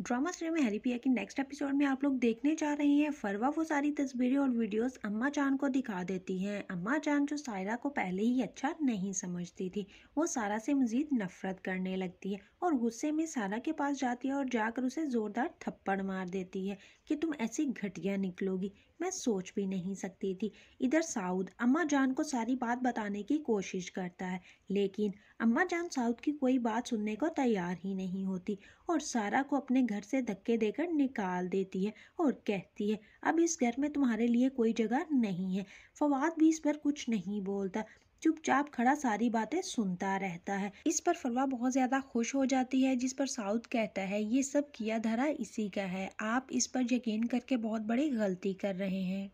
drama serial में पिया की नेक्स्ट एपिसोड में आप लोग देखने जा रहे हैं फरवा वो सारी तस्वीरें और वीडियोस अम्मा जान को दिखा देती हैं अम्मा जान जो सायरा को पहले ही अच्छा नहीं समझती थी वो सारा से मज़ीद नफ़रत करने लगती है और गुस्से में सारा के पास जाती है और जाकर उसे ज़ोरदार थप्पड़ मार देती है कि तुम ऐसी घटिया निकलोगी मैं सोच भी नहीं सकती थी इधर साउद अम्मा जान को सारी बात बताने की कोशिश करता है लेकिन अम्मा जान साउद की कोई बात सुनने को तैयार ही नहीं होती और सारा को अपने घर से धक्के देकर निकाल देती है और कहती है अब इस घर में तुम्हारे लिए कोई जगह नहीं है फवाद भी इस पर कुछ नहीं बोलता चुपचाप खड़ा सारी बातें सुनता रहता है इस पर फरवा बहुत ज़्यादा खुश हो जाती है जिस पर साउथ कहता है ये सब किया धरा इसी का है आप इस पर यकीन करके बहुत बड़ी गलती कर रहे हैं